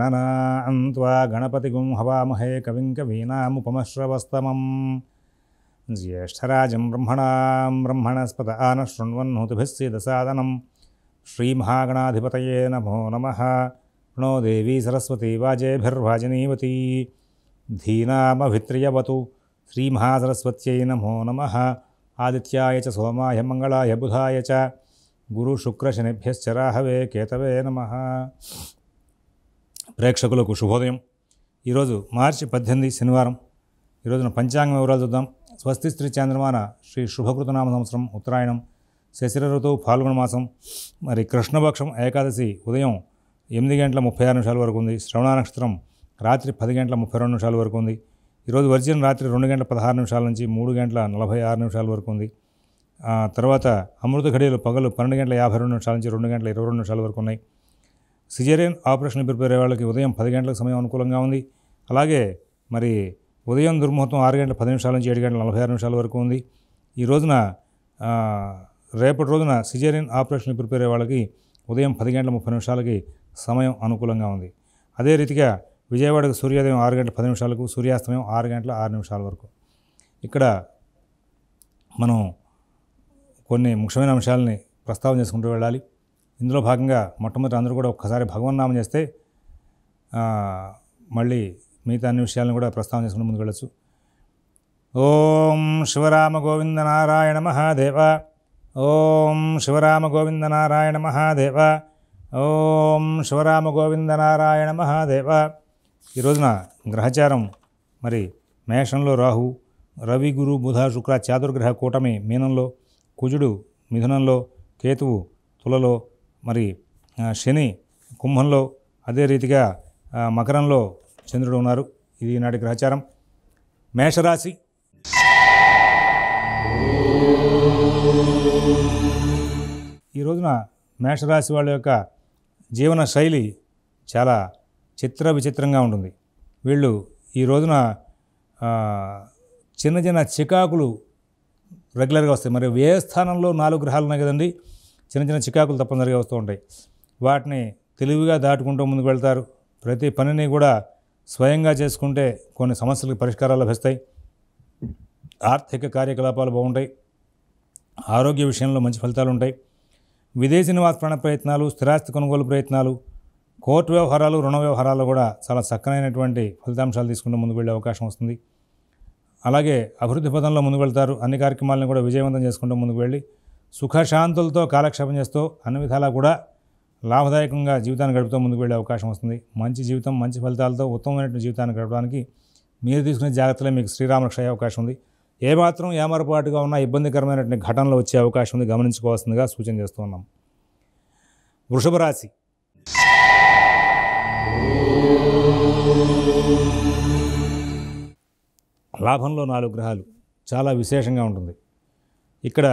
గణనాం త్వా గణపతిగుం హవామహే కవిం కవీనాముపమశ్రవస్తమం జ్యేష్ఠరాజం బ్రహ్మణాం బ్రహ్మణస్పత ఆన శృణ్వన్హుతుభిస్సిదసాదనం శ్రీమహాగణాధిపతయే నమో నమ ప్రణో దేవీ సరస్వతీ వాజేభిర్వాజనీవతీ ధీనామభిత్రియవతు శ్రీమహాసరస్వత్యై నమో నమ ఆదిత్యాయ చ సోమాయ మంగళాయ బుధాయ చ గురుశుక్రశనిభ్యశ్చ కేతవే నమ ప్రేక్షకులకు శుభోదయం ఈరోజు మార్చి పద్దెనిమిది శనివారం ఈరోజున పంచాంగ వివరాలు చూద్దాం స్వస్తి శ్రీ చంద్రమాన శ్రీ శుభకృతనామ సంవత్సరం ఉత్తరాయణం శశిర ఋతువు ఫాల్గుణ మాసం మరి కృష్ణపక్షం ఏకాదశి ఉదయం ఎనిమిది గంటల ముప్పై ఆరు నిమిషాల వరకు ఉంది శ్రవణ నక్షత్రం రాత్రి పది గంటల ముప్పై రెండు నిమిషాల వరకు ఉంది ఈరోజు వర్జిన్ రాత్రి రెండు గంటల పదహారు నిమిషాల నుంచి మూడు గంటల నలభై ఆరు నిమిషాల వరకు ఉంది తర్వాత అమృత ఘడియలు పగలు పన్నెండు గంటల యాభై రెండు నిమిషాల నుంచి రెండు గంటల ఇరవై రెండు నిమిషాల వరకు ఉన్నాయి సిజేరియన్ ఆపరేషన్ ప్రిపేర్ వాళ్ళకి ఉదయం పది గంటలకు సమయం అనుకూలంగా ఉంది అలాగే మరి ఉదయం దుర్ముహూర్తం ఆరు గంటల పది నిమిషాల నుంచి ఏడు గంటల నలభై ఆరు నిమిషాల వరకు ఉంది ఈ రోజున రేపటి రోజున సిజేరియన్ ఆపరేషన్ ప్రిపేర్ అయ్యే వాళ్ళకి ఉదయం పది గంటల ముప్పై నిమిషాలకి సమయం అనుకూలంగా ఉంది అదే రీతిగా విజయవాడకు సూర్యోదయం ఆరు గంటల పది నిమిషాలకు సూర్యాస్తమయం ఆరు గంటల ఆరు నిమిషాల వరకు ఇక్కడ మనం కొన్ని ముఖ్యమైన అంశాలని ప్రస్తావన చేసుకుంటూ వెళ్ళాలి ఇందులో భాగంగా మొట్టమొదటి అందరూ కూడా ఒక్కసారి నామం చేస్తే మళ్ళీ మిగతా అన్ని విషయాలను కూడా ప్రస్తావన చేసుకుని ముందుకు వెళ్ళచ్చు ఓం శివరామ గోవింద నారాయణ మహాదేవ ఓం శివరామ గోవింద నారాయణ మహాదేవ ఓం శివరామ గోవింద నారాయణ మహాదేవ ఈరోజున గ్రహచారం మరి మేషంలో రాహు రవి గురు బుధ శుక్ర చాతుర్గ్రహ కూటమి మీనంలో కుజుడు మిథునంలో కేతువు తులలో మరి శని కుంభంలో అదే రీతిగా మకరంలో చంద్రుడు ఉన్నారు ఇది ఈనాటి గ్రహచారం మేషరాశి ఈ రోజున మేషరాశి వాళ్ళ యొక్క జీవన శైలి చాలా చిత్ర విచిత్రంగా ఉంటుంది వీళ్ళు ఈ రోజున చిన్న చిన్న చికాకులు రెగ్యులర్గా వస్తాయి మరి వ్యయ స్థానంలో నాలుగు గ్రహాలు ఉన్నాయి కదండి చిన్న చిన్న చికాకులు తప్పనిసరిగా వస్తూ ఉంటాయి వాటిని తెలివిగా దాటుకుంటూ ముందుకు వెళ్తారు ప్రతి పనిని కూడా స్వయంగా చేసుకుంటే కొన్ని సమస్యలకు పరిష్కారాలు లభిస్తాయి ఆర్థిక కార్యకలాపాలు బాగుంటాయి ఆరోగ్య విషయంలో మంచి ఫలితాలు ఉంటాయి విదేశీ నివాస ప్రయత్నాలు స్థిరాస్తి కొనుగోలు ప్రయత్నాలు కోర్టు వ్యవహారాలు రుణ వ్యవహారాలు కూడా చాలా చక్కనైనటువంటి ఫలితాంశాలు తీసుకుంటూ ముందుకు వెళ్ళే అవకాశం వస్తుంది అలాగే అభివృద్ధి పదంలో ముందుకు వెళ్తారు అన్ని కార్యక్రమాలను కూడా విజయవంతం చేసుకుంటూ ముందుకు వెళ్ళి సుఖశాంతులతో కాలక్షేపం చేస్తూ అన్ని విధాలా కూడా లాభదాయకంగా జీవితాన్ని గడుపుతూ ముందుకు వెళ్ళే అవకాశం వస్తుంది మంచి జీవితం మంచి ఫలితాలతో ఉత్తమమైనటువంటి జీవితాన్ని గడపడానికి మీరు తీసుకునే జాగ్రత్తలే మీకు శ్రీరామరక్ష అవకాశం ఉంది ఏమాత్రం ఏమరపాటుగా ఉన్న ఇబ్బందికరమైనటువంటి ఘటనలు వచ్చే అవకాశం ఉంది గమనించుకోవాల్సిందిగా సూచన చేస్తూ ఉన్నాం వృషభ రాశి లాభంలో నాలుగు గ్రహాలు చాలా విశేషంగా ఉంటుంది ఇక్కడ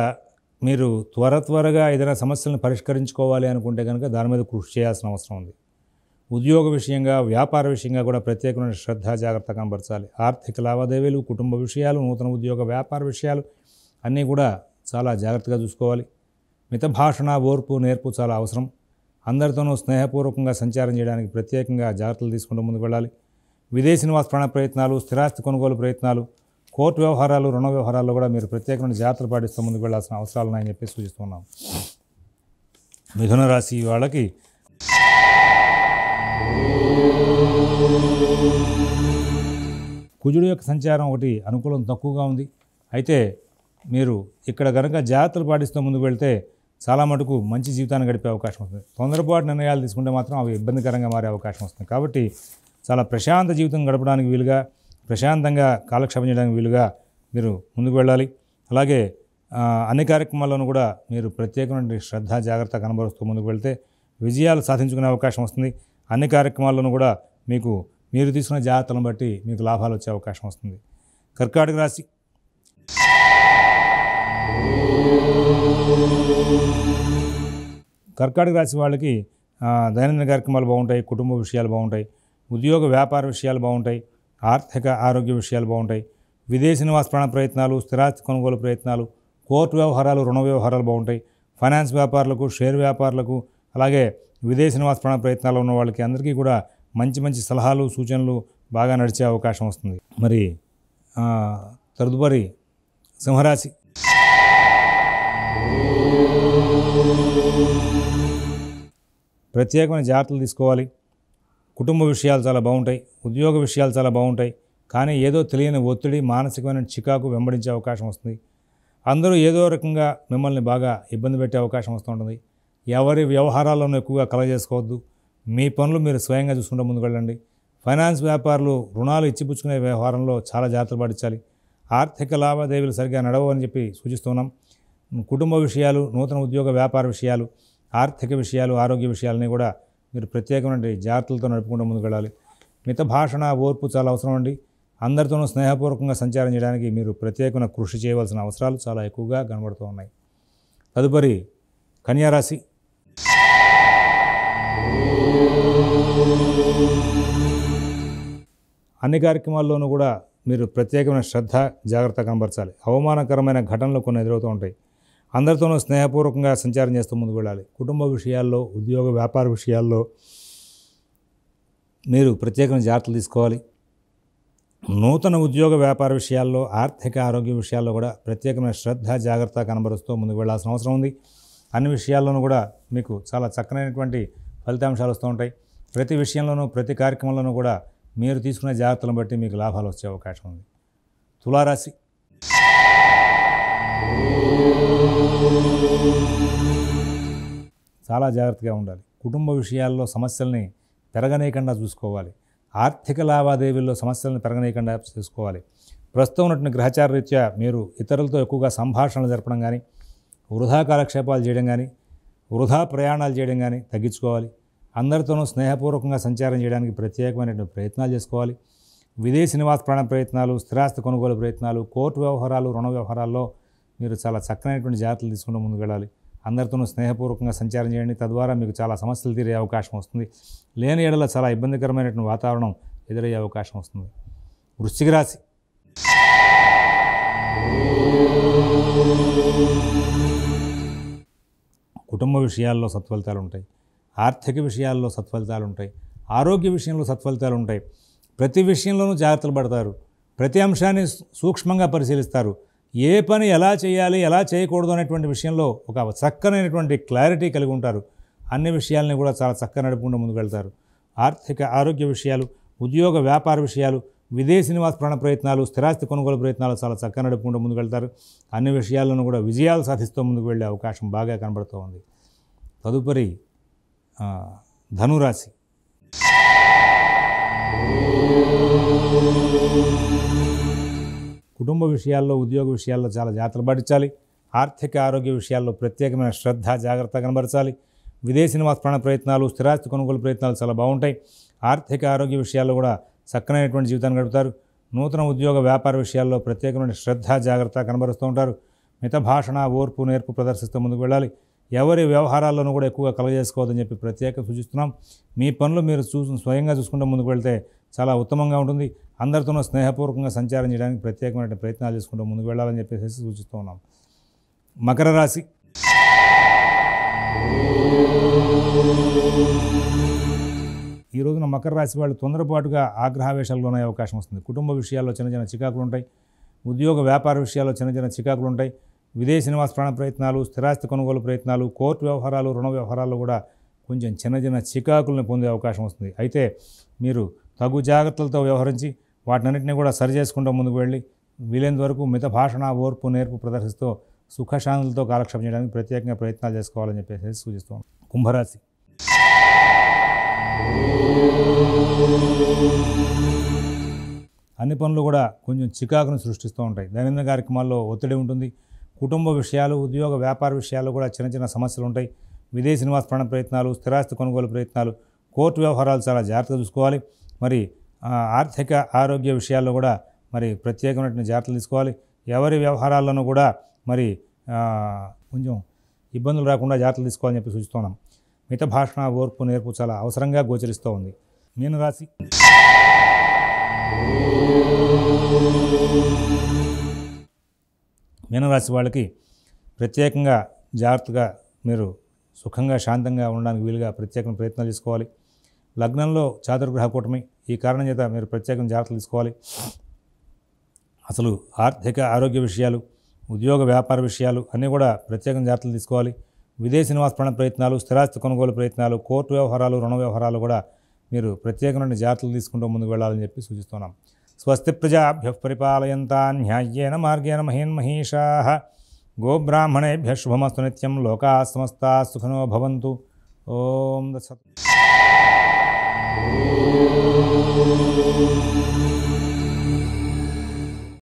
మీరు త్వర త్వరగా ఏదైనా సమస్యలను పరిష్కరించుకోవాలి అనుకుంటే కనుక దాని మీద కృషి చేయాల్సిన అవసరం ఉంది ఉద్యోగ విషయంగా వ్యాపార విషయంగా కూడా ప్రత్యేకమైన శ్రద్ధ జాగ్రత్త కనబరచాలి ఆర్థిక లావాదేవీలు కుటుంబ విషయాలు నూతన ఉద్యోగ వ్యాపార విషయాలు అన్నీ కూడా చాలా జాగ్రత్తగా చూసుకోవాలి మిత భాషణ ఓర్పు నేర్పు చాలా అవసరం అందరితోనూ స్నేహపూర్వకంగా సంచారం చేయడానికి ప్రత్యేకంగా జాగ్రత్తలు తీసుకుంటూ ముందుకు వెళ్ళాలి విదేశీ నివాస ప్రయత్నాలు స్థిరాస్తి కొనుగోలు ప్రయత్నాలు కోర్టు వ్యవహారాలు రుణ వ్యవహారాల్లో కూడా మీరు ప్రత్యేకమైన జాగ్రత్తలు పాటిస్తూ ముందుకు వెళ్లాల్సిన అవసరాలు ఉన్నాయని చెప్పి సూచిస్తున్నాం మిథున రాశి వాళ్ళకి కుజుడు యొక్క సంచారం ఒకటి అనుకూలం తక్కువగా ఉంది అయితే మీరు ఇక్కడ కనుక జాగ్రత్తలు పాటిస్తూ ముందుకు వెళ్తే చాలా మటుకు మంచి జీవితాన్ని గడిపే అవకాశం వస్తుంది తొందరపాటు నిర్ణయాలు తీసుకుంటే మాత్రం అవి ఇబ్బందికరంగా మారే అవకాశం వస్తుంది కాబట్టి చాలా ప్రశాంత జీవితం గడపడానికి వీలుగా ప్రశాంతంగా కాలక్షేపం చేయడానికి వీలుగా మీరు ముందుకు వెళ్ళాలి అలాగే అన్ని కార్యక్రమాల్లోనూ కూడా మీరు ప్రత్యేకమైన శ్రద్ధ జాగ్రత్త కనబరుస్తూ ముందుకు వెళ్తే విజయాలు సాధించుకునే అవకాశం వస్తుంది అన్ని కార్యక్రమాల్లోనూ కూడా మీకు మీరు తీసుకున్న జాగ్రత్తలను బట్టి మీకు లాభాలు వచ్చే అవకాశం వస్తుంది కర్కాటక రాశి కర్కాటక రాశి వాళ్ళకి దైనందిన కార్యక్రమాలు బాగుంటాయి కుటుంబ విషయాలు బాగుంటాయి ఉద్యోగ వ్యాపార విషయాలు బాగుంటాయి ఆర్థిక ఆరోగ్య విషయాలు బాగుంటాయి విదేశీ నివాస ప్రాణ ప్రయత్నాలు స్థిరాస్తి కొనుగోలు ప్రయత్నాలు కోర్టు వ్యవహారాలు రుణ వ్యవహారాలు బాగుంటాయి ఫైనాన్స్ వ్యాపారులకు షేర్ వ్యాపారులకు అలాగే విదేశీ నివాస ప్రాణ ప్రయత్నాలు ఉన్న వాళ్ళకి అందరికీ కూడా మంచి మంచి సలహాలు సూచనలు బాగా నడిచే అవకాశం వస్తుంది మరి తదుపరి సింహరాశి ప్రత్యేకమైన జాగ్రత్తలు తీసుకోవాలి కుటుంబ విషయాలు చాలా బాగుంటాయి ఉద్యోగ విషయాలు చాలా బాగుంటాయి కానీ ఏదో తెలియని ఒత్తిడి మానసికమైన చికాకు వెంబడించే అవకాశం వస్తుంది అందరూ ఏదో రకంగా మిమ్మల్ని బాగా ఇబ్బంది పెట్టే అవకాశం వస్తుంటుంది ఎవరి వ్యవహారాల్లోనూ ఎక్కువగా కలగజేసుకోవద్దు మీ పనులు మీరు స్వయంగా చూసుకుంటూ ముందుకు వెళ్ళండి ఫైనాన్స్ వ్యాపారులు రుణాలు ఇచ్చిపుచ్చుకునే వ్యవహారంలో చాలా జాగ్రత్తలు పాటించాలి ఆర్థిక లావాదేవీలు సరిగ్గా నడవని చెప్పి సూచిస్తున్నాం కుటుంబ విషయాలు నూతన ఉద్యోగ వ్యాపార విషయాలు ఆర్థిక విషయాలు ఆరోగ్య విషయాలని కూడా మీరు ప్రత్యేకమైన జాగ్రత్తలతో నడుపుకుంటూ ముందుకు వెళ్ళాలి మిత భాషణ ఓర్పు చాలా అవసరం అండి అందరితోనూ స్నేహపూర్వకంగా సంచారం చేయడానికి మీరు ప్రత్యేకమైన కృషి చేయవలసిన అవసరాలు చాలా ఎక్కువగా కనబడుతూ ఉన్నాయి తదుపరి కన్యారాశి అన్ని కార్యక్రమాల్లోనూ కూడా మీరు ప్రత్యేకమైన శ్రద్ధ జాగ్రత్త కనబరచాలి అవమానకరమైన ఘటనలు కొన్ని ఎదురవుతూ ఉంటాయి అందరితోనూ స్నేహపూర్వకంగా సంచారం చేస్తూ ముందుకు వెళ్ళాలి కుటుంబ విషయాల్లో ఉద్యోగ వ్యాపార విషయాల్లో మీరు ప్రత్యేకమైన జాగ్రత్తలు తీసుకోవాలి నూతన ఉద్యోగ వ్యాపార విషయాల్లో ఆర్థిక ఆరోగ్య విషయాల్లో కూడా ప్రత్యేకమైన శ్రద్ధ జాగ్రత్త కనబరుస్తూ ముందుకు వెళ్ళాల్సిన అవసరం ఉంది అన్ని విషయాల్లోనూ కూడా మీకు చాలా చక్కనైనటువంటి ఫలితాంశాలు వస్తూ ఉంటాయి ప్రతి విషయంలోనూ ప్రతి కార్యక్రమంలోనూ కూడా మీరు తీసుకునే జాగ్రత్తలను బట్టి మీకు లాభాలు వచ్చే అవకాశం ఉంది తులారాశి చాలా జాగ్రత్తగా ఉండాలి కుటుంబ విషయాల్లో సమస్యల్ని పెరగనేయకుండా చూసుకోవాలి ఆర్థిక లావాదేవీల్లో సమస్యలను పెరగనేయకుండా చూసుకోవాలి ప్రస్తుతం ఉన్నటువంటి గ్రహచార రీత్యా మీరు ఇతరులతో ఎక్కువగా సంభాషణలు జరపడం కానీ వృధా కాలక్షేపాలు చేయడం కానీ వృధా ప్రయాణాలు చేయడం కానీ తగ్గించుకోవాలి అందరితోనూ స్నేహపూర్వకంగా సంచారం చేయడానికి ప్రత్యేకమైనటువంటి ప్రయత్నాలు చేసుకోవాలి విదేశీ నివాస ప్రాణ ప్రయత్నాలు స్థిరాస్తి కొనుగోలు ప్రయత్నాలు కోర్టు వ్యవహారాలు రుణ వ్యవహారాల్లో మీరు చాలా చక్కనైనటువంటి జాగ్రత్తలు తీసుకుంటూ ముందుకు వెళ్ళాలి అందరితోనూ స్నేహపూర్వకంగా సంచారం చేయండి తద్వారా మీకు చాలా సమస్యలు తీరే అవకాశం వస్తుంది లేని ఏడల చాలా ఇబ్బందికరమైనటువంటి వాతావరణం ఎదురయ్యే అవకాశం వస్తుంది వృశ్చిక రాశి కుటుంబ విషయాల్లో సత్ఫలితాలు ఉంటాయి ఆర్థిక విషయాల్లో సత్ఫలితాలు ఉంటాయి ఆరోగ్య విషయంలో సత్ఫలితాలు ఉంటాయి ప్రతి విషయంలోనూ జాగ్రత్తలు పడతారు ప్రతి అంశాన్ని సూక్ష్మంగా పరిశీలిస్తారు ఏ పని ఎలా చేయాలి ఎలా చేయకూడదు అనేటువంటి విషయంలో ఒక చక్కనైనటువంటి క్లారిటీ కలిగి ఉంటారు అన్ని విషయాలని కూడా చాలా చక్కగా నడుపుకుంటూ ముందుకు వెళ్తారు ఆర్థిక ఆరోగ్య విషయాలు ఉద్యోగ వ్యాపార విషయాలు విదేశీ నివాస ప్రాణ ప్రయత్నాలు స్థిరాస్తి కొనుగోలు ప్రయత్నాలు చాలా చక్కగా నడుపుకుంటూ ముందుకు వెళ్తారు అన్ని విషయాలను కూడా విజయాలు సాధిస్తూ ముందుకు వెళ్ళే అవకాశం బాగా కనబడుతూ ఉంది తదుపరి ధనురాశి కుటుంబ విషయాల్లో ఉద్యోగ విషయాల్లో చాలా జాగ్రత్తలు పాటించాలి ఆర్థిక ఆరోగ్య విషయాల్లో ప్రత్యేకమైన శ్రద్ధ జాగ్రత్త కనబరచాలి విదేశీ నివాస ప్రయత్నాలు స్థిరాస్తి కొనుగోలు ప్రయత్నాలు చాలా బాగుంటాయి ఆర్థిక ఆరోగ్య విషయాల్లో కూడా చక్కనైనటువంటి జీవితాన్ని గడుపుతారు నూతన ఉద్యోగ వ్యాపార విషయాల్లో ప్రత్యేకమైన శ్రద్ధ జాగ్రత్త కనబరుస్తూ ఉంటారు మిత భాషణ ఓర్పు నేర్పు ప్రదర్శిస్తూ ముందుకు వెళ్ళాలి ఎవరి వ్యవహారాల్లోనూ కూడా ఎక్కువగా కలగజేసుకోవద్దని చెప్పి ప్రత్యేకంగా సూచిస్తున్నాం మీ పనులు మీరు చూ స్వయంగా చూసుకుంటూ ముందుకు వెళ్తే చాలా ఉత్తమంగా ఉంటుంది అందరితోనూ స్నేహపూర్వకంగా సంచారం చేయడానికి ప్రత్యేకమైన ప్రయత్నాలు చేసుకుంటూ ముందుకు వెళ్ళాలని చెప్పేసి సూచిస్తూ ఉన్నాం మకర రాశి ఈ రోజున మకర రాశి వాళ్ళు తొందరపాటుగా ఆగ్రహావేశాల్లోనే అవకాశం వస్తుంది కుటుంబ విషయాల్లో చిన్న చిన్న చికాకులు ఉంటాయి ఉద్యోగ వ్యాపార విషయాల్లో చిన్న చిన్న చికాకులు ఉంటాయి విదేశీ నివాస ప్రాణ ప్రయత్నాలు స్థిరాస్తి కొనుగోలు ప్రయత్నాలు కోర్టు వ్యవహారాలు రుణ వ్యవహారాల్లో కూడా కొంచెం చిన్న చిన్న చికాకులను పొందే అవకాశం వస్తుంది అయితే మీరు తగు జాగ్రత్తలతో వ్యవహరించి వాటినన్నింటినీ కూడా సరి చేసుకుంటూ ముందుకు వెళ్ళి వీలైనంత వరకు మిత భాషణ ఓర్పు నేర్పు ప్రదర్శిస్తూ సుఖశాంతులతో కాలక్షేపం చేయడానికి ప్రత్యేకంగా ప్రయత్నాలు చేసుకోవాలని చెప్పేసి సూచిస్తాం కుంభరాశి అన్ని పనులు కూడా కొంచెం చికాకును సృష్టిస్తూ ఉంటాయి దైనందిన కార్యక్రమాల్లో ఒత్తిడి ఉంటుంది కుటుంబ విషయాలు ఉద్యోగ వ్యాపార విషయాలు కూడా చిన్న చిన్న సమస్యలు ఉంటాయి విదేశీ నివాస ప్రయత్నాలు స్థిరాస్తి కొనుగోలు ప్రయత్నాలు కోర్టు వ్యవహారాలు చాలా జాగ్రత్తగా చూసుకోవాలి మరి ఆర్థిక ఆరోగ్య విషయాల్లో కూడా మరి ప్రత్యేకమైన జాగ్రత్తలు తీసుకోవాలి ఎవరి వ్యవహారాల్లోనూ కూడా మరి కొంచెం ఇబ్బందులు రాకుండా జాగ్రత్తలు తీసుకోవాలని చెప్పి సూచిస్తున్నాం మిత భాషణ ఓర్పు నేర్పు చాలా అవసరంగా గోచరిస్తూ ఉంది మీనరాశి మీనరాశి వాళ్ళకి ప్రత్యేకంగా జాగ్రత్తగా మీరు సుఖంగా శాంతంగా ఉండడానికి వీలుగా ప్రత్యేకమైన ప్రయత్నాలు చేసుకోవాలి లగ్నంలో చాతుర్గ్రహ కూటమి ఈ కారణం చేత మీరు ప్రత్యేకం జాగ్రత్తలు తీసుకోవాలి అసలు ఆర్థిక ఆరోగ్య విషయాలు ఉద్యోగ వ్యాపార విషయాలు అన్నీ కూడా ప్రత్యేకం జాగ్రత్తలు తీసుకోవాలి విదేశీ నివాసపరణ ప్రయత్నాలు స్థిరాస్తి కొనుగోలు ప్రయత్నాలు కోర్టు వ్యవహారాలు రుణ వ్యవహారాలు కూడా మీరు ప్రత్యేకమైన జాగ్రత్తలు తీసుకుంటూ ముందుకు వెళ్ళాలని చెప్పి సూచిస్తున్నాం స్వస్తి ప్రజాభ్య పరిపాలయంతా న్యాయ్యేన మార్గేణ మహేన్మహేషా గోబ్రాహ్మణేభ్య శుభమస్తు నిత్యం లోకా సమస్త సుఖినో భవంతు ఓం దశ o